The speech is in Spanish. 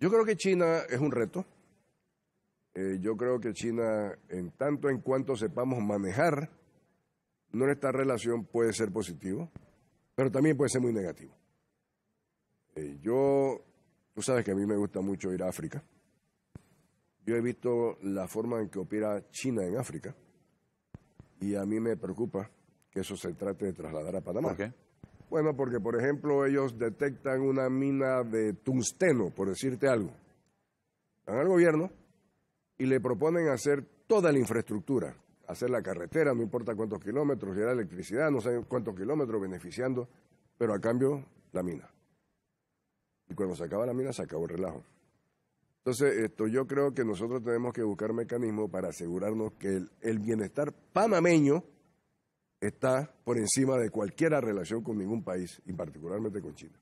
Yo creo que China es un reto. Eh, yo creo que China, en tanto en cuanto sepamos manejar nuestra relación, puede ser positivo, pero también puede ser muy negativo. Eh, yo, tú sabes que a mí me gusta mucho ir a África. Yo he visto la forma en que opera China en África y a mí me preocupa que eso se trate de trasladar a Panamá. ¿Por qué? Bueno, porque por ejemplo ellos detectan una mina de tungsteno, por decirte algo. Van al gobierno y le proponen hacer toda la infraestructura, hacer la carretera, no importa cuántos kilómetros, y la electricidad, no sé cuántos kilómetros, beneficiando, pero a cambio la mina. Y cuando se acaba la mina, se acabó el relajo. Entonces, esto, yo creo que nosotros tenemos que buscar mecanismos para asegurarnos que el, el bienestar panameño, está por encima de cualquier relación con ningún país y particularmente con China.